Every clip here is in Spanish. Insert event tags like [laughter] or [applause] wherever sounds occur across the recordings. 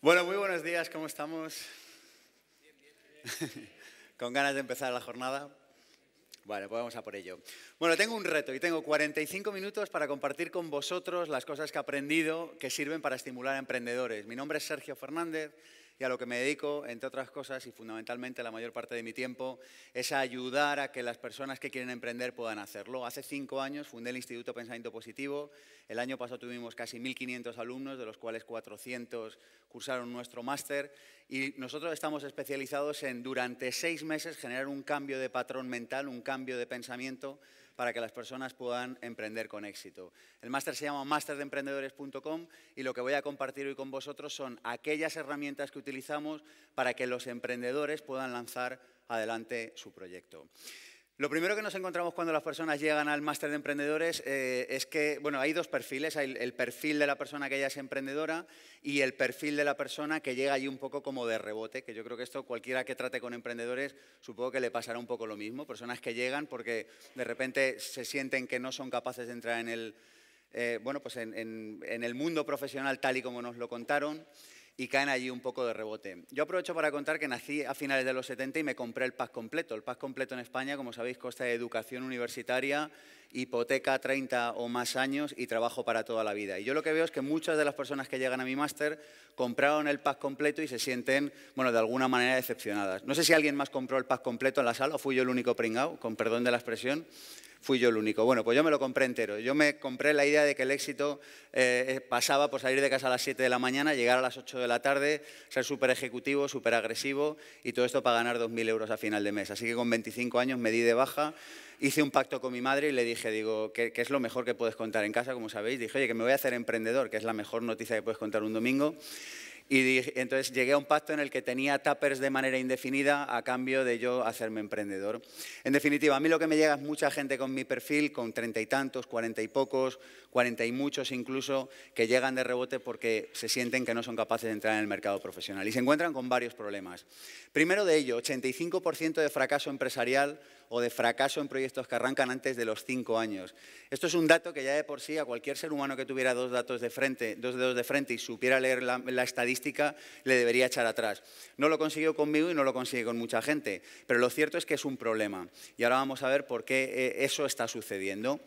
Bueno, muy buenos días, ¿cómo estamos? [laughs] Con ganas de empezar la jornada. Vale, pues vamos a por ello. Bueno, tengo un reto y tengo 45 minutos para compartir con vosotros las cosas que he aprendido que sirven para estimular a emprendedores. Mi nombre es Sergio Fernández, y a lo que me dedico, entre otras cosas, y fundamentalmente la mayor parte de mi tiempo, es a ayudar a que las personas que quieren emprender puedan hacerlo. Hace cinco años fundé el Instituto Pensamiento Positivo. El año pasado tuvimos casi 1.500 alumnos, de los cuales 400 cursaron nuestro máster. Y nosotros estamos especializados en, durante seis meses, generar un cambio de patrón mental, un cambio de pensamiento para que las personas puedan emprender con éxito. El máster se llama masterdeemprendedores.com y lo que voy a compartir hoy con vosotros son aquellas herramientas que utilizamos para que los emprendedores puedan lanzar adelante su proyecto. Lo primero que nos encontramos cuando las personas llegan al máster de emprendedores eh, es que, bueno, hay dos perfiles, hay el perfil de la persona que ya es emprendedora y el perfil de la persona que llega allí un poco como de rebote, que yo creo que esto cualquiera que trate con emprendedores supongo que le pasará un poco lo mismo, personas que llegan porque de repente se sienten que no son capaces de entrar en el, eh, bueno, pues en el mundo profesional tal y como nos lo contaron y caen allí un poco de rebote. Yo aprovecho para contar que nací a finales de los 70 y me compré el pack completo. El pack completo en España, como sabéis, consta de educación universitaria, hipoteca 30 o más años y trabajo para toda la vida. Y yo lo que veo es que muchas de las personas que llegan a mi máster compraron el pack completo y se sienten, bueno, de alguna manera decepcionadas. No sé si alguien más compró el pack completo en la sala o fui yo el único pringao, con perdón de la expresión fui yo el único. Bueno, pues yo me lo compré entero. Yo me compré la idea de que el éxito eh, pasaba por salir de casa a las 7 de la mañana, llegar a las 8 de la tarde, ser súper ejecutivo, súper agresivo y todo esto para ganar 2.000 euros a final de mes. Así que con 25 años me di de baja, hice un pacto con mi madre y le dije, digo, que, que es lo mejor que puedes contar en casa, como sabéis. Dije, oye, que me voy a hacer emprendedor, que es la mejor noticia que puedes contar un domingo. Y entonces llegué a un pacto en el que tenía tappers de manera indefinida a cambio de yo hacerme emprendedor. En definitiva, a mí lo que me llega es mucha gente con mi perfil, con treinta y tantos, cuarenta y pocos, cuarenta y muchos incluso, que llegan de rebote porque se sienten que no son capaces de entrar en el mercado profesional y se encuentran con varios problemas. Primero de ello, 85% de fracaso empresarial o de fracaso en proyectos que arrancan antes de los cinco años. Esto es un dato que ya de por sí a cualquier ser humano que tuviera dos, datos de frente, dos dedos de frente y supiera leer la, la estadística le debería echar atrás. No lo consiguió conmigo y no lo consigue con mucha gente, pero lo cierto es que es un problema. Y ahora vamos a ver por qué eh, eso está sucediendo.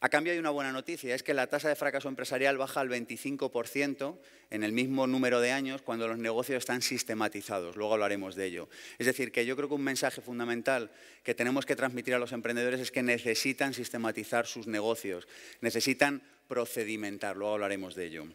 A cambio hay una buena noticia, es que la tasa de fracaso empresarial baja al 25% en el mismo número de años cuando los negocios están sistematizados, luego hablaremos de ello. Es decir, que yo creo que un mensaje fundamental que tenemos que transmitir a los emprendedores es que necesitan sistematizar sus negocios, necesitan procedimentar, luego hablaremos de ello.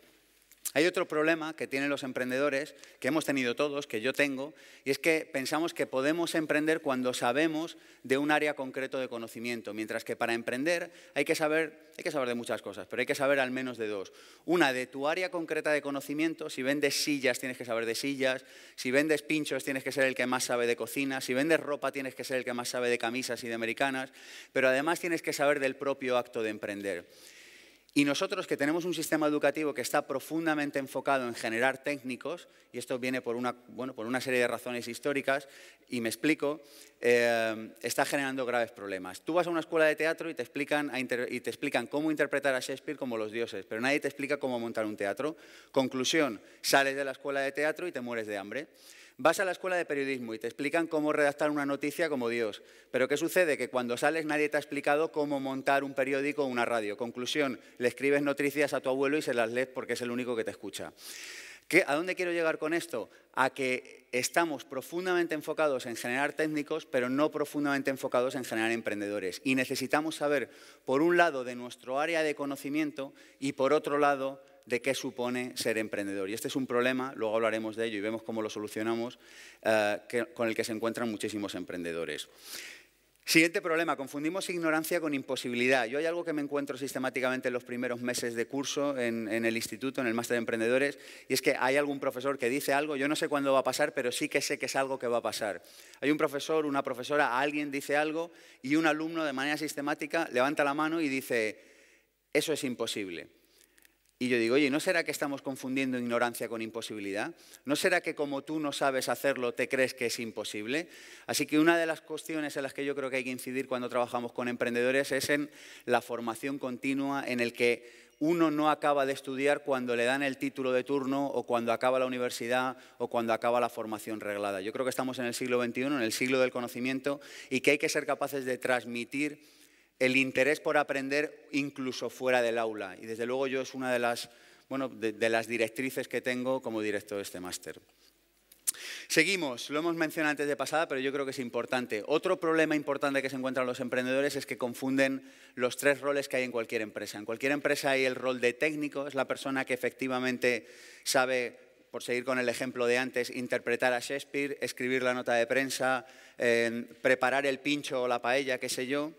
Hay otro problema que tienen los emprendedores, que hemos tenido todos, que yo tengo, y es que pensamos que podemos emprender cuando sabemos de un área concreto de conocimiento, mientras que para emprender hay que saber, hay que saber de muchas cosas, pero hay que saber al menos de dos. Una, de tu área concreta de conocimiento, si vendes sillas tienes que saber de sillas, si vendes pinchos tienes que ser el que más sabe de cocina, si vendes ropa tienes que ser el que más sabe de camisas y de americanas, pero además tienes que saber del propio acto de emprender. Y nosotros que tenemos un sistema educativo que está profundamente enfocado en generar técnicos, y esto viene por una, serie de razones históricas, y me explico, eh, está generando graves problemas. Tú vas a una escuela de teatro y te, explican y te explican cómo interpretar a Shakespeare como los dioses, pero nadie te explica cómo montar un teatro. Conclusión, sales de la escuela de teatro y te mueres de hambre. Vas a la escuela de periodismo y te explican cómo redactar una noticia como Dios. Pero ¿qué sucede? Que cuando sales nadie te ha explicado cómo montar un periódico o una radio. Conclusión, le escribes noticias a tu abuelo y se las lees porque es el único que te escucha. ¿Qué, ¿A dónde quiero llegar con esto? A que estamos profundamente enfocados en generar técnicos, pero no profundamente enfocados en generar emprendedores. Y necesitamos saber, por un lado, de nuestro área de conocimiento y, por otro lado, de qué supone ser emprendedor. Y este es un problema, luego hablaremos de ello y vemos cómo lo solucionamos, eh, con el que se encuentran muchísimos emprendedores. Siguiente problema, confundimos ignorancia con imposibilidad. Yo hay algo que me encuentro sistemáticamente en los primeros meses de curso en el instituto, en el máster de emprendedores, y es que hay algún profesor que dice algo, yo no sé cuándo va a pasar, pero sí que sé que es algo que va a pasar. Hay un profesor, una profesora, alguien dice algo y un alumno de manera sistemática levanta la mano y dice, eso es imposible. Y yo digo, oye, ¿no será que estamos confundiendo ignorancia con imposibilidad? ¿No será que como tú no sabes hacerlo, te crees que es imposible? Así que una de las cuestiones en las que yo creo que hay que incidir cuando trabajamos con emprendedores es en la formación continua, en el que uno no acaba de estudiar cuando le dan el título de turno o cuando acaba la universidad o cuando acaba la formación reglada. Yo creo que estamos en el siglo XXI, en el siglo del conocimiento, y que hay que ser capaces de transmitir el interés por aprender incluso fuera del aula. Y desde luego yo es una de las, de, las directrices que tengo como director de este máster. Seguimos, lo hemos mencionado antes de pasada, pero yo creo que es importante. Otro problema importante que se encuentran los emprendedores es que confunden los tres roles que hay en cualquier empresa. En cualquier empresa hay el rol de técnico, es la persona que efectivamente sabe, por seguir con el ejemplo de antes, interpretar a Shakespeare, escribir la nota de prensa, eh, preparar el pincho o la paella, qué sé yo.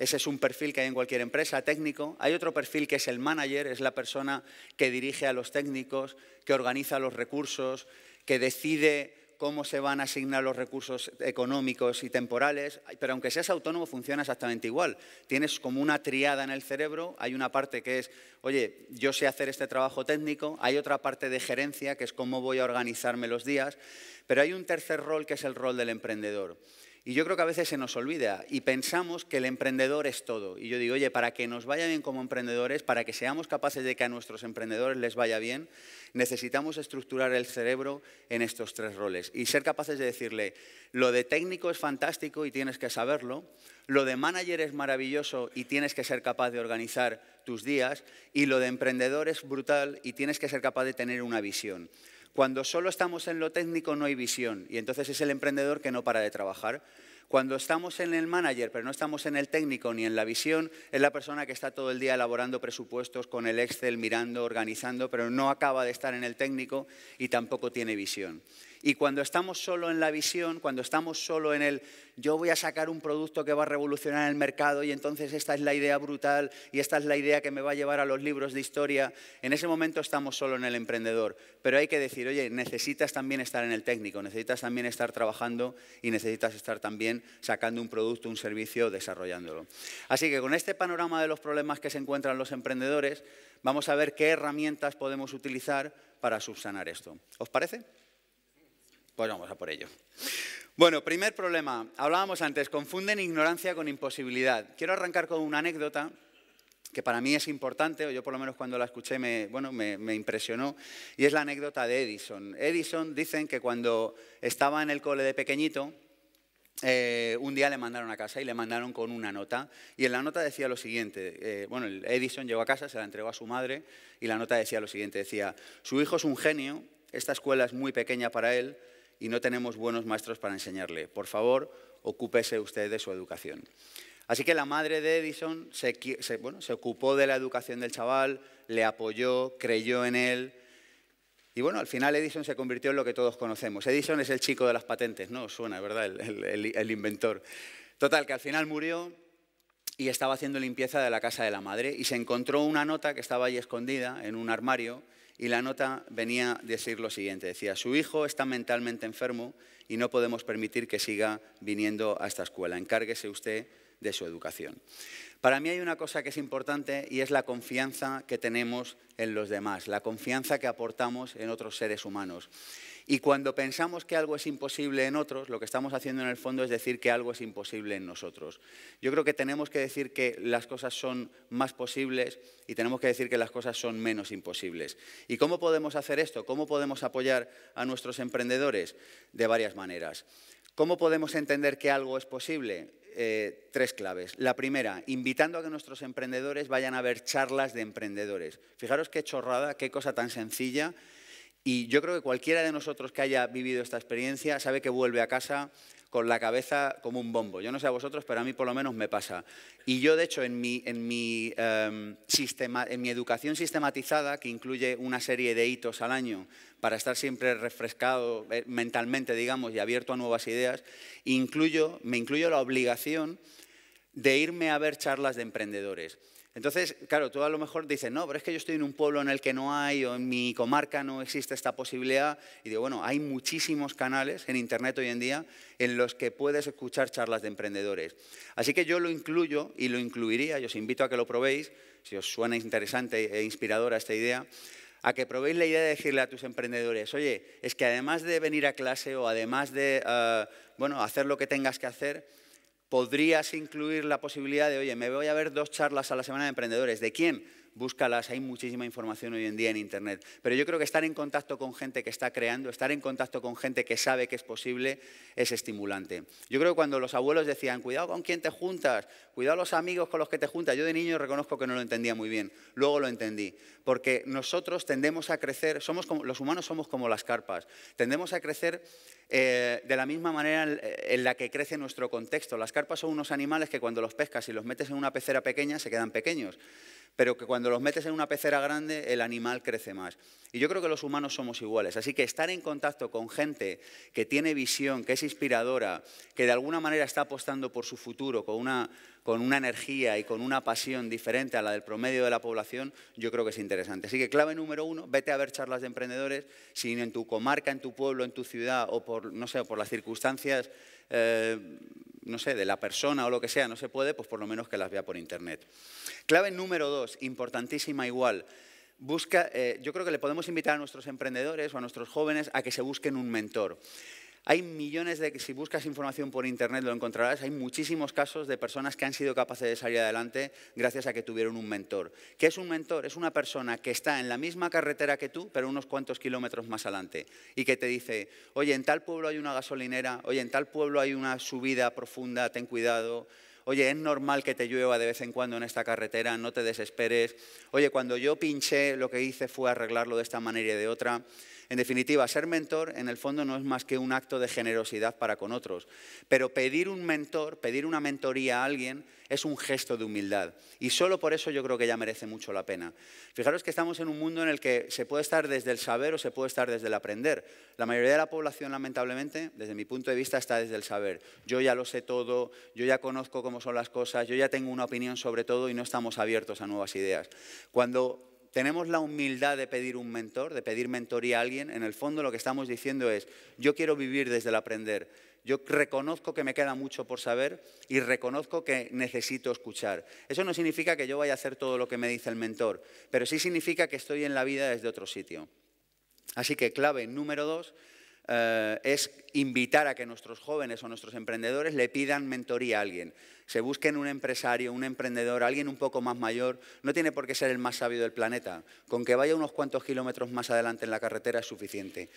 Ese es un perfil que hay en cualquier empresa, técnico. Hay otro perfil que es el manager, es la persona que dirige a los técnicos, que organiza los recursos, que decide cómo se van a asignar los recursos económicos y temporales, pero aunque seas autónomo funciona exactamente igual. Tienes como una triada en el cerebro, hay una parte que es, oye, yo sé hacer este trabajo técnico, hay otra parte de gerencia, que es cómo voy a organizarme los días, pero hay un tercer rol que es el rol del emprendedor. Y yo creo que a veces se nos olvida y pensamos que el emprendedor es todo. Y yo digo, oye, para que nos vaya bien como emprendedores, para que seamos capaces de que a nuestros emprendedores les vaya bien, necesitamos estructurar el cerebro en estos tres roles y ser capaces de decirle, lo de técnico es fantástico y tienes que saberlo, lo de manager es maravilloso y tienes que ser capaz de organizar tus días, y lo de emprendedor es brutal y tienes que ser capaz de tener una visión. Cuando solo estamos en lo técnico no hay visión y entonces es el emprendedor que no para de trabajar. Cuando estamos en el manager, pero no estamos en el técnico ni en la visión, es la persona que está todo el día elaborando presupuestos con el Excel, mirando, organizando, pero no acaba de estar en el técnico y tampoco tiene visión. Y cuando estamos solo en la visión, cuando estamos solo en el yo voy a sacar un producto que va a revolucionar el mercado y entonces esta es la idea brutal y esta es la idea que me va a llevar a los libros de historia, en ese momento estamos solo en el emprendedor. Pero hay que decir, oye, necesitas también estar en el técnico, necesitas también estar trabajando y necesitas estar también sacando un producto, un servicio, desarrollándolo. Así que con este panorama de los problemas que se encuentran los emprendedores, vamos a ver qué herramientas podemos utilizar para subsanar esto. ¿Os parece? Pues vamos a por ello. Bueno, primer problema. Hablábamos antes, confunden ignorancia con imposibilidad. Quiero arrancar con una anécdota que para mí es importante, o yo por lo menos cuando la escuché me, bueno, me, impresionó, y es la anécdota de Edison. Edison dicen que cuando estaba en el cole de pequeñito, eh, un día le mandaron a casa y le mandaron con una nota, y en la nota decía lo siguiente, eh, bueno, Edison llegó a casa, se la entregó a su madre, y la nota decía lo siguiente, decía, su hijo es un genio, esta escuela es muy pequeña para él, y no tenemos buenos maestros para enseñarle. Por favor, ocúpese usted de su educación. Así que la madre de Edison se, bueno, se ocupó de la educación del chaval, le apoyó, creyó en él, y bueno, al final Edison se convirtió en lo que todos conocemos. Edison es el chico de las patentes, ¿no? Suena, ¿verdad? El, el, inventor. Total, que al final murió y estaba haciendo limpieza de la casa de la madre y se encontró una nota que estaba ahí escondida en un armario y la nota venía a decir lo siguiente, decía, su hijo está mentalmente enfermo y no podemos permitir que siga viniendo a esta escuela, encárguese usted de su educación. Para mí hay una cosa que es importante y es la confianza que tenemos en los demás, la confianza que aportamos en otros seres humanos. Y cuando pensamos que algo es imposible en otros, lo que estamos haciendo en el fondo es decir que algo es imposible en nosotros. Yo creo que tenemos que decir que las cosas son más posibles y tenemos que decir que las cosas son menos imposibles. ¿Y cómo podemos hacer esto? ¿Cómo podemos apoyar a nuestros emprendedores? De varias maneras. ¿Cómo podemos entender que algo es posible? Eh, tres claves. La primera, invitando a que nuestros emprendedores vayan a ver charlas de emprendedores. Fijaros qué chorrada, qué cosa tan sencilla. Y yo creo que cualquiera de nosotros que haya vivido esta experiencia sabe que vuelve a casa con la cabeza como un bombo. Yo no sé a vosotros, pero a mí por lo menos me pasa. Y yo, de hecho, en mi, em, sistema, en mi educación sistematizada, que incluye una serie de hitos al año para estar siempre refrescado eh, mentalmente, digamos, y abierto a nuevas ideas, incluyo, me incluyo la obligación de irme a ver charlas de emprendedores. Entonces, claro, tú a lo mejor dices, no, pero es que yo estoy en un pueblo en el que no hay o en mi comarca no existe esta posibilidad. Y digo, bueno, hay muchísimos canales en Internet hoy en día en los que puedes escuchar charlas de emprendedores. Así que yo lo incluyo y lo incluiría, y os invito a que lo probéis, si os suena interesante e inspiradora esta idea, a que probéis la idea de decirle a tus emprendedores, oye, es que además de venir a clase o además de eh, bueno, hacer lo que tengas que hacer, podrías incluir la posibilidad de, oye, me voy a ver dos charlas a la semana de emprendedores. ¿De quién? búscalas, hay muchísima información hoy en día en Internet. Pero yo creo que estar en contacto con gente que está creando, estar en contacto con gente que sabe que es posible, es estimulante. Yo creo que cuando los abuelos decían, cuidado con quién te juntas, cuidado los amigos con los que te juntas, yo de niño reconozco que no lo entendía muy bien, luego lo entendí, porque nosotros tendemos a crecer, somos como, los humanos somos como las carpas, tendemos a crecer eh, de la misma manera en la que crece nuestro contexto. Las carpas son unos animales que cuando los pescas y los metes en una pecera pequeña se quedan pequeños pero que cuando los metes en una pecera grande el animal crece más. Y yo creo que los humanos somos iguales, así que estar en contacto con gente que tiene visión, que es inspiradora, que de alguna manera está apostando por su futuro con una, con una energía y con una pasión diferente a la del promedio de la población, yo creo que es interesante. Así que clave número uno, vete a ver charlas de emprendedores, si en tu comarca, en tu pueblo, en tu ciudad o por, no sé, por las circunstancias... Eh, no sé, de la persona o lo que sea no se puede, pues por lo menos que las vea por internet. Clave número dos, importantísima igual. Busca, eh, yo creo que le podemos invitar a nuestros emprendedores o a nuestros jóvenes a que se busquen un mentor. Hay millones de, si buscas información por internet lo encontrarás, hay muchísimos casos de personas que han sido capaces de salir adelante gracias a que tuvieron un mentor. ¿Qué es un mentor? Es una persona que está en la misma carretera que tú, pero unos cuantos kilómetros más adelante, y que te dice, oye, en tal pueblo hay una gasolinera, oye, en tal pueblo hay una subida profunda, ten cuidado, oye, es normal que te llueva de vez en cuando en esta carretera, no te desesperes, oye, cuando yo pinché lo que hice fue arreglarlo de esta manera y de otra. En definitiva, ser mentor en el fondo no es más que un acto de generosidad para con otros, pero pedir un mentor, pedir una mentoría a alguien es un gesto de humildad y solo por eso yo creo que ya merece mucho la pena. Fijaros que estamos en un mundo en el que se puede estar desde el saber o se puede estar desde el aprender. La mayoría de la población, lamentablemente, desde mi punto de vista, está desde el saber. Yo ya lo sé todo, yo ya conozco cómo son las cosas, yo ya tengo una opinión sobre todo y no estamos abiertos a nuevas ideas. Cuando tenemos la humildad de pedir un mentor, de pedir mentoría a alguien, en el fondo lo que estamos diciendo es, yo quiero vivir desde el aprender. Yo reconozco que me queda mucho por saber y reconozco que necesito escuchar. Eso no significa que yo vaya a hacer todo lo que me dice el mentor, pero sí significa que estoy en la vida desde otro sitio. Así que clave número dos, eh, es invitar a que nuestros jóvenes o nuestros emprendedores le pidan mentoría a alguien. Se busquen un empresario, un emprendedor, alguien un poco más mayor. No tiene por qué ser el más sabio del planeta. Con que vaya unos cuantos kilómetros más adelante en la carretera es suficiente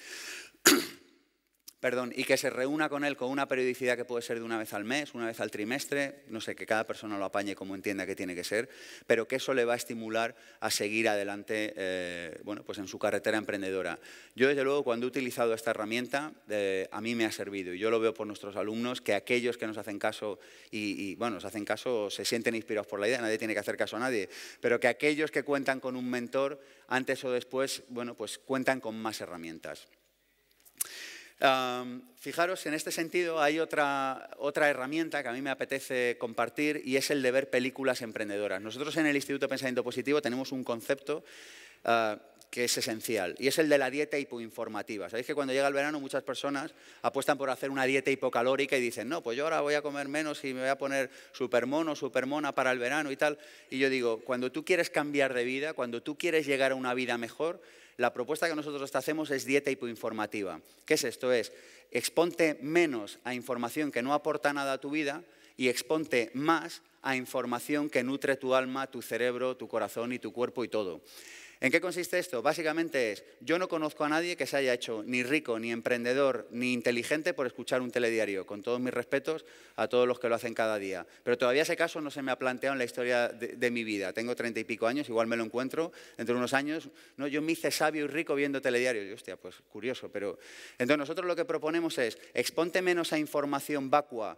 perdón, y que se reúna con él con una periodicidad que puede ser de una vez al mes, una vez al trimestre, no sé, que cada persona lo apañe como entienda que tiene que ser, pero que eso le va a estimular a seguir adelante eh, pues en su carretera emprendedora. Yo, desde luego, cuando he utilizado esta herramienta, eh, a mí me ha servido, y yo lo veo por nuestros alumnos, que aquellos que nos hacen caso, y, y, bueno, nos hacen caso, se sienten inspirados por la idea, nadie tiene que hacer caso a nadie, pero que aquellos que cuentan con un mentor, antes o después, bueno, pues cuentan con más herramientas fijaros, en este sentido hay otra, otra herramienta que a mí me apetece compartir y es el de ver películas emprendedoras. Nosotros en el Instituto de Pensamiento Positivo tenemos un concepto ah, que es esencial, y es el de la dieta hipoinformativa. Sabéis que cuando llega el verano muchas personas apuestan por hacer una dieta hipocalórica y dicen, no, pues yo ahora voy a comer menos y me voy a poner supermono, supermona para el verano y tal. Y yo digo, cuando tú quieres cambiar de vida, cuando tú quieres llegar a una vida mejor, la propuesta que nosotros te hacemos es dieta hipoinformativa. ¿Qué es esto? Es exponte menos a información que no aporta nada a tu vida y exponte más a información que nutre tu alma, tu cerebro, tu corazón y tu cuerpo y todo. ¿En qué consiste esto? Básicamente es, yo no conozco a nadie que se haya hecho ni rico, ni emprendedor, ni inteligente por escuchar un telediario, con todos mis respetos a todos los que lo hacen cada día. Pero todavía ese caso no se me ha planteado en la historia de, mi vida. Tengo treinta y pico años, igual me lo encuentro dentro de unos años. No, yo me hice sabio y rico viendo telediario. Y, hostia, pues curioso, pero... Entonces nosotros lo que proponemos es, exponte menos a información vacua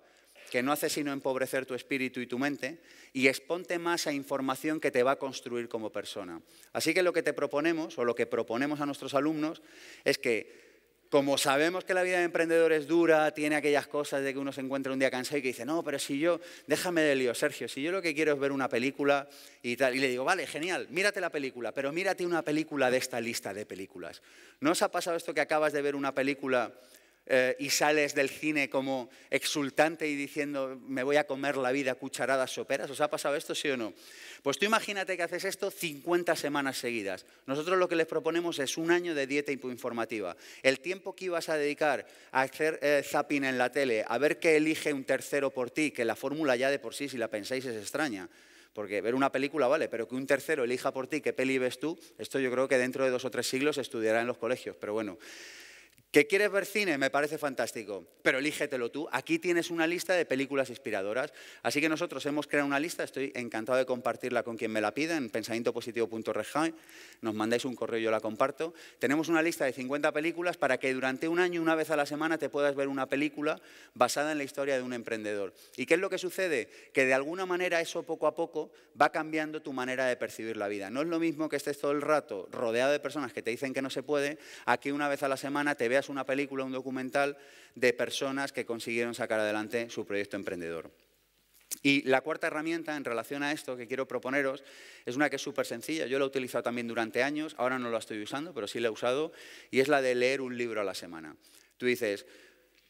que no hace sino empobrecer tu espíritu y tu mente, y exponte más a información que te va a construir como persona. Así que lo que te proponemos, o lo que proponemos a nuestros alumnos, es que como sabemos que la vida de emprendedor es dura, tiene aquellas cosas de que uno se encuentra un día cansado y que dice, no, pero si yo, déjame de lío, Sergio, si yo lo que quiero es ver una película y tal, y le digo, vale, genial, mírate la película, pero mírate una película de esta lista de películas. ¿No os ha pasado esto que acabas de ver una película eh, y sales del cine como exultante y diciendo me voy a comer la vida cucharadas soperas. ¿Os ha pasado esto, sí o no? Pues tú imagínate que haces esto 50 semanas seguidas. Nosotros lo que les proponemos es un año de dieta informativa. El tiempo que ibas a dedicar a hacer eh, zapping en la tele, a ver qué elige un tercero por ti, que la fórmula ya de por sí, si la pensáis, es extraña. Porque ver una película vale, pero que un tercero elija por ti qué peli ves tú, esto yo creo que dentro de dos o tres siglos estudiará en los colegios, pero bueno. ¿Que quieres ver cine? Me parece fantástico, pero elígetelo tú. Aquí tienes una lista de películas inspiradoras. Así que nosotros hemos creado una lista, estoy encantado de compartirla con quien me la pida en pensamientopositivo.rejay. Nos mandáis un correo y yo la comparto. Tenemos una lista de 50 películas para que durante un año, una vez a la semana, te puedas ver una película basada en la historia de un emprendedor. ¿Y qué es lo que sucede? Que de alguna manera eso poco a poco va cambiando tu manera de percibir la vida. No es lo mismo que estés todo el rato rodeado de personas que te dicen que no se puede, a que una vez a la semana te veas una película, un documental de personas que consiguieron sacar adelante su proyecto emprendedor. Y la cuarta herramienta en relación a esto que quiero proponeros es una que es súper sencilla. Yo la he utilizado también durante años, ahora no la estoy usando, pero sí la he usado, y es la de leer un libro a la semana. Tú dices,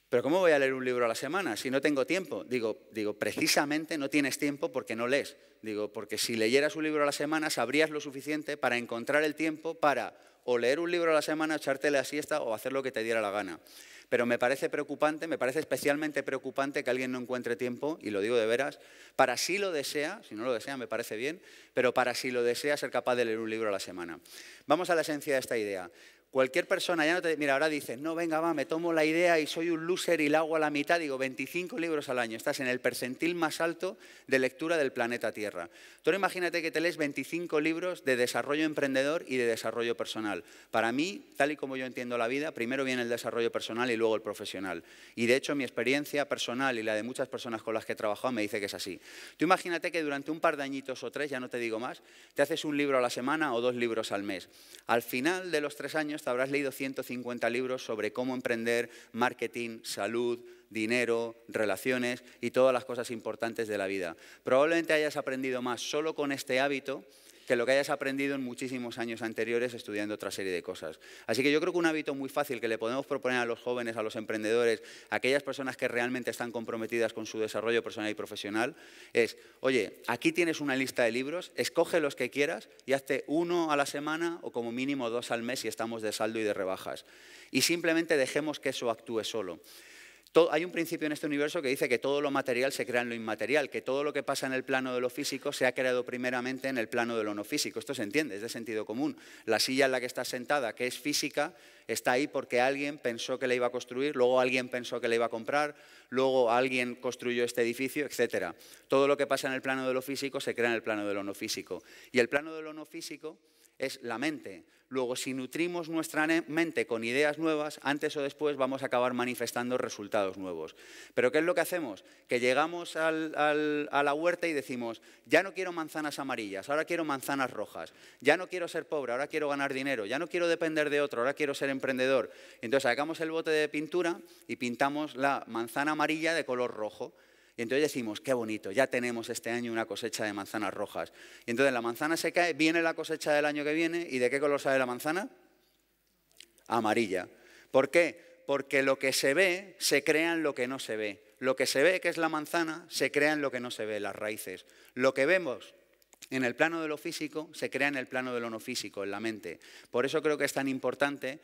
pero ¿cómo voy a leer un libro a la semana si no tengo tiempo? Digo, digo, precisamente no tienes tiempo porque no lees. Digo, porque si leyeras un libro a la semana sabrías lo suficiente para encontrar el tiempo para o leer un libro a la semana, echarte la siesta o hacer lo que te diera la gana. Pero me parece preocupante, me parece especialmente preocupante que alguien no encuentre tiempo, y lo digo de veras, para si lo desea, si no lo desea me parece bien, pero para si lo desea ser capaz de leer un libro a la semana. Vamos a la esencia de esta idea. Cualquier persona ya no te... Mira, ahora dices, no, venga, va, me tomo la idea y soy un loser y la hago a la mitad. Digo, 25 libros al año. Estás en el percentil más alto de lectura del planeta Tierra. Tú imagínate que te lees 25 libros de desarrollo emprendedor y de desarrollo personal. Para mí, tal y como yo entiendo la vida, primero viene el desarrollo personal y luego el profesional. Y de hecho, mi experiencia personal y la de muchas personas con las que he trabajado me dice que es así. Tú imagínate que durante un par de añitos o tres, ya no te digo más, te haces un libro a la semana o dos libros al mes. Al final de los tres años pues habrás leído 150 libros sobre cómo emprender, marketing, salud, dinero, relaciones y todas las cosas importantes de la vida. Probablemente hayas aprendido más solo con este hábito que lo que hayas aprendido en muchísimos años anteriores estudiando otra serie de cosas. Así que yo creo que un hábito muy fácil que le podemos proponer a los jóvenes, a los emprendedores, a aquellas personas que realmente están comprometidas con su desarrollo personal y profesional, es, oye, aquí tienes una lista de libros, escoge los que quieras y hazte uno a la semana o como mínimo dos al mes si estamos de saldo y de rebajas. Y simplemente dejemos que eso actúe solo hay un principio en este universo que dice que todo lo material se crea en lo inmaterial, que todo lo que pasa en el plano de lo físico se ha creado primeramente en el plano de lo no físico. Esto se entiende, es de sentido común. La silla en la que estás sentada, que es física, está ahí porque alguien pensó que la iba a construir, luego alguien pensó que la iba a comprar, luego alguien construyó este edificio, etc. Todo lo que pasa en el plano de lo físico se crea en el plano de lo no físico. Y el plano de lo no físico es la mente. Luego, si nutrimos nuestra mente con ideas nuevas, antes o después vamos a acabar manifestando resultados nuevos. Pero ¿qué es lo que hacemos? Que llegamos a la huerta y decimos, ya no quiero manzanas amarillas, ahora quiero manzanas rojas, ya no quiero ser pobre, ahora quiero ganar dinero, ya no quiero depender de otro, ahora quiero ser emprendedor. Entonces sacamos el bote de pintura y pintamos la manzana amarilla de color rojo. Y entonces decimos, qué bonito, ya tenemos este año una cosecha de manzanas rojas. Y entonces la manzana se cae, viene la cosecha del año que viene, ¿y de qué color sale la manzana? Amarilla. ¿Por qué? Porque lo que se ve se crea en lo que no se ve. Lo que se ve, que es la manzana, se crea en lo que no se ve, las raíces. Lo que vemos en el plano de lo físico se crea en el plano de lo no físico, en la mente. Por eso creo que es tan importante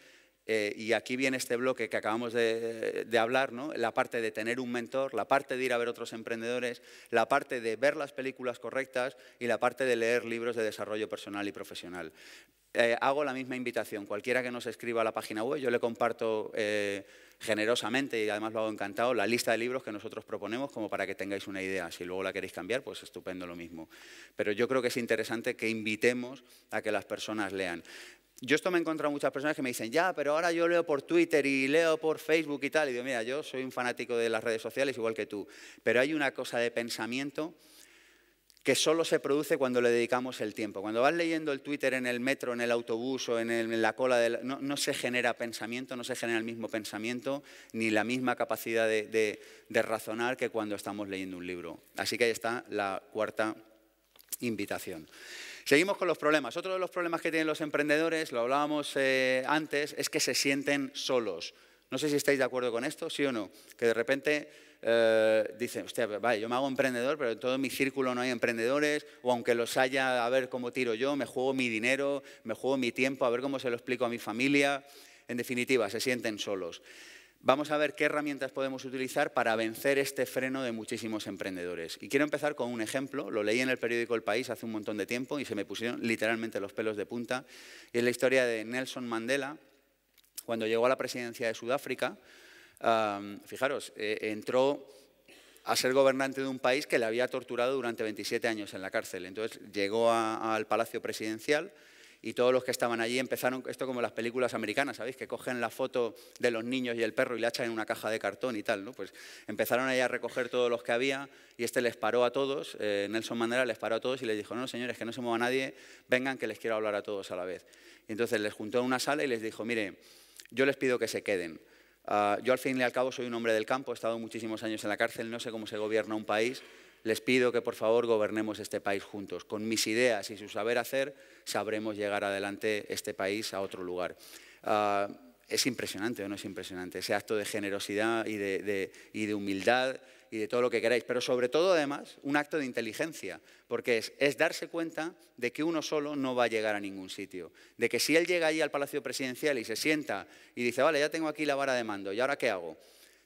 eh, y aquí viene este bloque que acabamos de, hablar, la parte de tener un mentor, la parte de ir a ver otros emprendedores, la parte de ver las películas correctas y la parte de leer libros de desarrollo personal y profesional. Eh, hago la misma invitación, cualquiera que nos escriba a la página web, yo le comparto eh, generosamente y además lo hago encantado, la lista de libros que nosotros proponemos como para que tengáis una idea. Si luego la queréis cambiar, pues estupendo lo mismo. Pero yo creo que es interesante que invitemos a que las personas lean yo esto me he encontrado muchas personas que me dicen, ya, pero ahora yo leo por Twitter y leo por Facebook y tal. Y digo, mira, yo soy un fanático de las redes sociales igual que tú, pero hay una cosa de pensamiento que solo se produce cuando le dedicamos el tiempo. Cuando vas leyendo el Twitter en el metro, en el autobús o en, la cola, no, se genera pensamiento, no se genera el mismo pensamiento ni la misma capacidad de razonar que cuando estamos leyendo un libro. Así que ahí está la cuarta invitación. Seguimos con los problemas. Otro de los problemas que tienen los emprendedores, lo hablábamos eh, antes, es que se sienten solos. No sé si estáis de acuerdo con esto, sí o no. Que de repente eh, dicen, hostia, vale, yo me hago emprendedor, pero en todo mi círculo no hay emprendedores, o aunque los haya, a ver cómo tiro yo, me juego mi dinero, me juego mi tiempo, a ver cómo se lo explico a mi familia. En definitiva, se sienten solos vamos a ver qué herramientas podemos utilizar para vencer este freno de muchísimos emprendedores. Y quiero empezar con un ejemplo, lo leí en el periódico El País hace un montón de tiempo y se me pusieron literalmente los pelos de punta, y es la historia de Nelson Mandela, cuando llegó a la presidencia de Sudáfrica, fijaros, eh, entró a ser gobernante de un país que le había torturado durante 27 años en la cárcel. Entonces llegó al Palacio Presidencial y todos los que estaban allí empezaron, esto como las películas americanas, ¿sabéis? Que cogen la foto de los niños y el perro y la echan en una caja de cartón y tal, ¿no? Pues empezaron ahí a recoger todos los que había y este les paró a todos, eh, Nelson Mandela les paró a todos y les dijo, no, señores, que no se mueva nadie, vengan que les quiero hablar a todos a la vez. Y entonces les juntó en una sala y les dijo, mire, yo les pido que se queden. Ah, yo al fin y al cabo soy un hombre del campo, he estado muchísimos años en la cárcel, no sé cómo se gobierna un país, les pido que por favor gobernemos este país juntos. Con mis ideas y su saber hacer sabremos llegar adelante este país a otro lugar. Ah, es impresionante, ¿o ¿no es impresionante? Ese acto de generosidad y de, humildad y de todo lo que queráis, pero sobre todo además un acto de inteligencia, porque es, es, darse cuenta de que uno solo no va a llegar a ningún sitio, de que si él llega allí al Palacio Presidencial y se sienta y dice, vale, ya tengo aquí la vara de mando, ¿y ahora qué hago?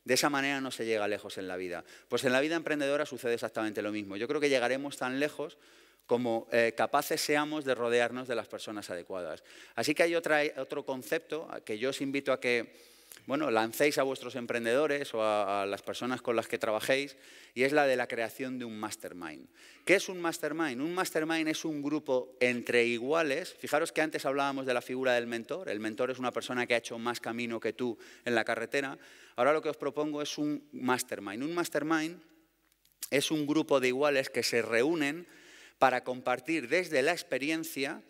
De esa manera no se llega lejos en la vida. Pues en la vida emprendedora sucede exactamente lo mismo. Yo creo que llegaremos tan lejos como eh, capaces seamos de rodearnos de las personas adecuadas. Así que hay otra, otro concepto que yo os invito a que bueno, lancéis a vuestros emprendedores o a, las personas con las que trabajéis, y es la de la creación de un mastermind. ¿Qué es un mastermind? Un mastermind es un grupo entre iguales. Fijaros que antes hablábamos de la figura del mentor. El mentor es una persona que ha hecho más camino que tú en la carretera. Ahora lo que os propongo es un mastermind. Un mastermind es un grupo de iguales que se reúnen para compartir desde la experiencia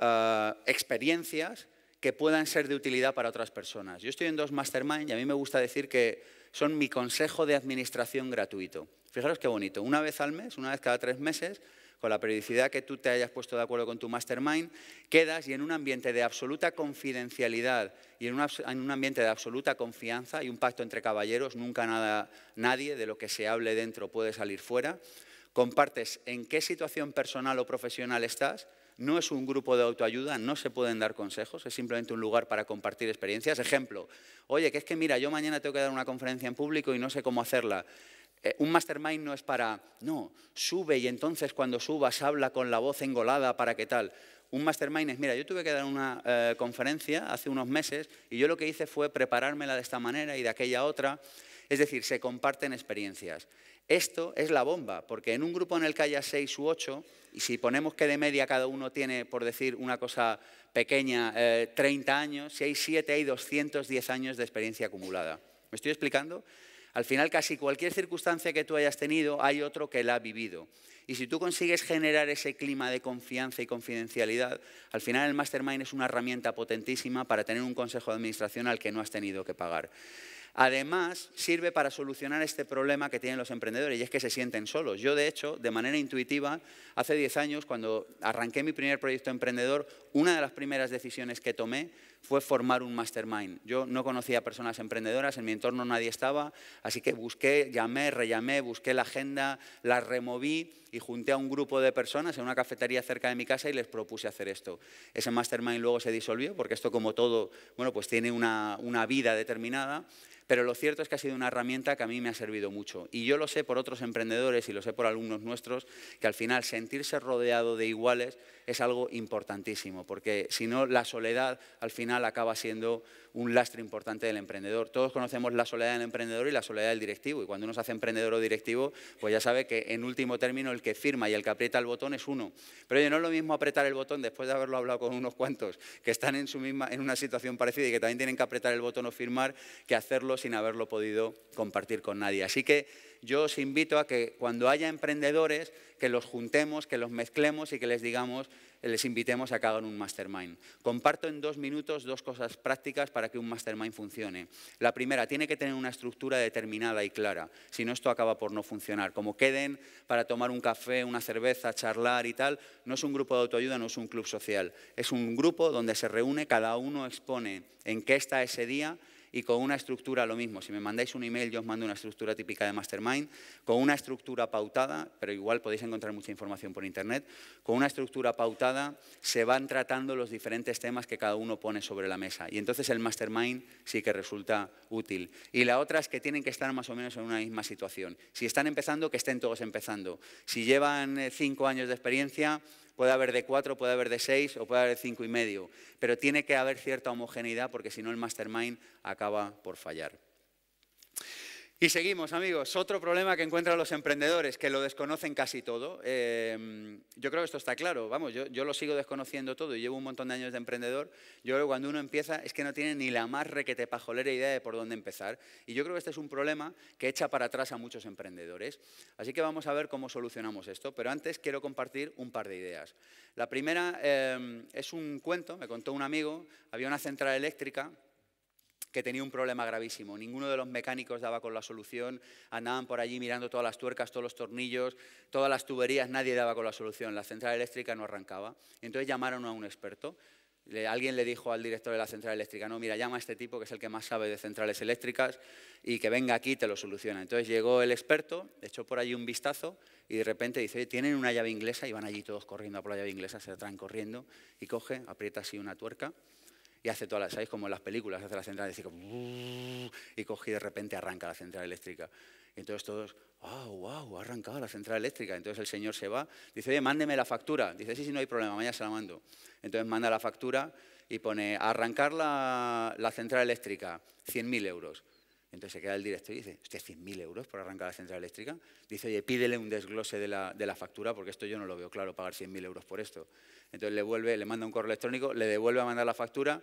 eh, experiencias que puedan ser de utilidad para otras personas. Yo estoy en dos mastermind y a mí me gusta decir que son mi consejo de administración gratuito. Fijaros qué bonito, una vez al mes, una vez cada tres meses, con la periodicidad que tú te hayas puesto de acuerdo con tu mastermind, quedas y en un ambiente de absoluta confidencialidad y en, en un ambiente de absoluta confianza y un pacto entre caballeros, nunca nada, nadie de lo que se hable dentro puede salir fuera, compartes en qué situación personal o profesional estás, no es un grupo de autoayuda, no se pueden dar consejos, es simplemente un lugar para compartir experiencias. Ejemplo, oye, que es que mira, yo mañana tengo que dar una conferencia en público y no sé cómo hacerla. Eh, un mastermind no es para, no, sube y entonces cuando subas habla con la voz engolada para qué tal. Un mastermind es, mira, yo tuve que dar una eh, conferencia hace unos meses y yo lo que hice fue preparármela de esta manera y de aquella otra. Es decir, se comparten experiencias. Esto es la bomba, porque en un grupo en el que haya seis u ocho, y si ponemos que de media cada uno tiene, por decir una cosa pequeña, eh, 30 años, si hay siete hay 210 años de experiencia acumulada. ¿Me estoy explicando? Al final, casi cualquier circunstancia que tú hayas tenido, hay otro que la ha vivido. Y si tú consigues generar ese clima de confianza y confidencialidad, al final el mastermind es una herramienta potentísima para tener un consejo de administración al que no has tenido que pagar. Además, sirve para solucionar este problema que tienen los emprendedores y es que se sienten solos. Yo, de hecho, de manera intuitiva, hace 10 años, cuando arranqué mi primer proyecto emprendedor, una de las primeras decisiones que tomé fue formar un mastermind. Yo no conocía personas emprendedoras, en mi entorno nadie estaba, así que busqué, llamé, rellamé, busqué la agenda, la removí y junté a un grupo de personas en una cafetería cerca de mi casa y les propuse hacer esto. Ese mastermind luego se disolvió porque esto, como todo, bueno, pues tiene una vida determinada pero lo cierto es que ha sido una herramienta que a mí me ha servido mucho. Y yo lo sé por otros emprendedores y lo sé por alumnos nuestros, que al final sentirse rodeado de iguales es algo importantísimo, porque si no, la soledad al final acaba siendo un lastre importante del emprendedor. Todos conocemos la soledad del emprendedor y la soledad del directivo. Y cuando uno se hace emprendedor o directivo, pues ya sabe que en último término el que firma y el que aprieta el botón es uno. Pero oye, no es lo mismo apretar el botón después de haberlo hablado con unos cuantos que están en, su misma, en una situación parecida y que también tienen que apretar el botón o firmar que hacerlo sin haberlo podido compartir con nadie. Así que yo os invito a que cuando haya emprendedores, que los juntemos, que los mezclemos y que les digamos, les invitemos a que hagan un mastermind. Comparto en dos minutos dos cosas prácticas para que un mastermind funcione. La primera, tiene que tener una estructura determinada y clara, si no esto acaba por no funcionar. Como queden para tomar un café, una cerveza, charlar y tal, no es un grupo de autoayuda, no es un club social. Es un grupo donde se reúne, cada uno expone en qué está ese día y con una estructura lo mismo. Si me mandáis un email, yo os mando una estructura típica de Mastermind, con una estructura pautada, pero igual podéis encontrar mucha información por Internet, con una estructura pautada se van tratando los diferentes temas que cada uno pone sobre la mesa. Y entonces el Mastermind sí que resulta útil. Y la otra es que tienen que estar más o menos en una misma situación. Si están empezando, que estén todos empezando. Si llevan eh, cinco años de experiencia, Puede haber de cuatro, puede haber de seis o puede haber de cinco y medio, pero tiene que haber cierta homogeneidad porque si no el mastermind acaba por fallar. Y seguimos, amigos. Otro problema que encuentran los emprendedores, que lo desconocen casi todo. Em, yo creo que esto está claro. Vamos, yo, lo sigo desconociendo todo y llevo un montón de años de emprendedor. Yo creo que cuando uno empieza es que no tiene ni la más requete pajolera idea de por dónde empezar. Y yo creo que este es un problema que echa para atrás a muchos emprendedores. Así que vamos a ver cómo solucionamos esto. Pero antes quiero compartir un par de ideas. La primera em, es un cuento, me contó un amigo. Había una central eléctrica que tenía un problema gravísimo. Ninguno de los mecánicos daba con la solución, andaban por allí mirando todas las tuercas, todos los tornillos, todas las tuberías, nadie daba con la solución, la central eléctrica no arrancaba. Entonces llamaron a un experto. alguien le dijo al director de la central eléctrica, no, mira, llama a este tipo que es el que más sabe de centrales eléctricas y que venga aquí y te lo soluciona. Entonces llegó el experto, echó por allí un vistazo y de repente dice, tienen una llave inglesa y van allí todos corriendo a por la llave inglesa, se la traen corriendo y coge, aprieta así una tuerca y hace todas las, ¿sabéis? Como en las películas, hace la central eléctrica y cogí y de repente arranca la central eléctrica. Y entonces todos, wow, ah, wow, ha arrancado la central eléctrica. Entonces el señor se va, dice, oye, mándeme la factura. Dice, sí, sí, no hay problema, mañana se la mando. Entonces manda la factura y pone, arrancar la, la central eléctrica, 100.000 euros. Entonces se queda el director y dice, ¿Usted 100.000 euros por arrancar la central eléctrica. Dice, oye, pídele un desglose de la, factura, porque esto yo no lo veo claro, pagar 100.000 euros por esto. Entonces le, vuelve, le manda un correo electrónico, le devuelve a mandar la factura